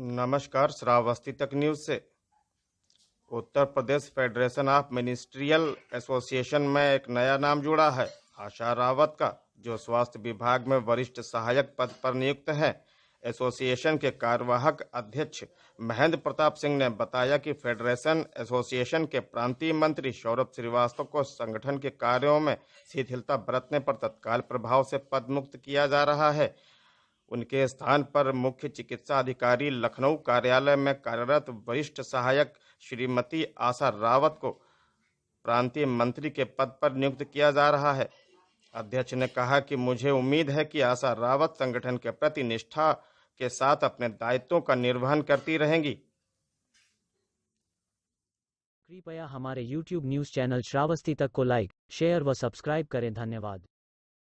नमस्कार श्रावस्ती तक न्यूज से Uttar Pradesh federation of ministerial association में एक नया नाम जुड़ा है आशा रावत का जो स्वास्थ्य विभाग में वरिष्ठ सहायक पद पर नियुक्त हैं एसोसिएशन के कार्यवाहक अध्यक्ष महेंद्र प्रताप सिंह ने बताया कि फेडरेशन एसोसिएशन के प्रांतीय मंत्री सौरभ श्रीवास्तव को संगठन के कार्यों में शिथिलता बरतने पर तत्काल प्रभाव से पद मुक्त किया जा रहा है उनके स्थान पर मुख्य चिकित्सा अधिकारी लखनऊ कार्यालय में कार्यरत वरिष्ठ सहायक श्रीमती आशा रावत को प्रांतीय मंत्री के पद पर नियुक्त किया जा रहा है अध्यक्ष ने कहा कि मुझे उम्मीद है कि आशा रावत संगठन के प्रति निष्ठा के साथ अपने दायित्वों का निर्वहन करती रहेंगी कृपया हमारे YouTube न्यूज चैनल श्रावस्ती तक को लाइक शेयर व सब्सक्राइब करें धन्यवाद